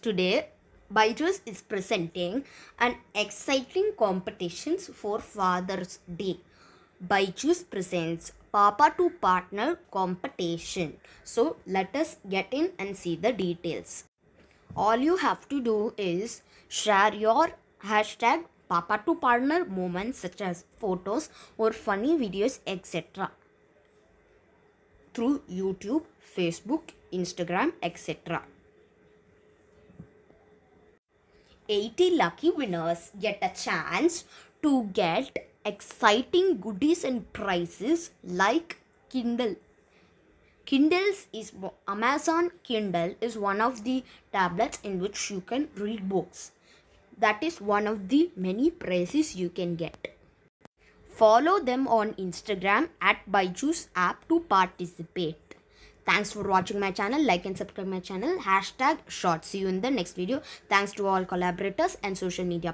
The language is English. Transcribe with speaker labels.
Speaker 1: Today, Byju's is presenting an exciting competitions for Father's Day. Byju's presents Papa to Partner competition. So let us get in and see the details. All you have to do is share your hashtag Papa to Partner moments such as photos or funny videos etc. through YouTube, Facebook, Instagram etc. 80 lucky winners get a chance to get exciting goodies and prizes like Kindle. Kindles is Amazon Kindle is one of the tablets in which you can read books. That is one of the many prizes you can get. Follow them on Instagram at Byju's app to participate. Thanks for watching my channel. Like and subscribe my channel. Hashtag short. See you in the next video. Thanks to all collaborators and social media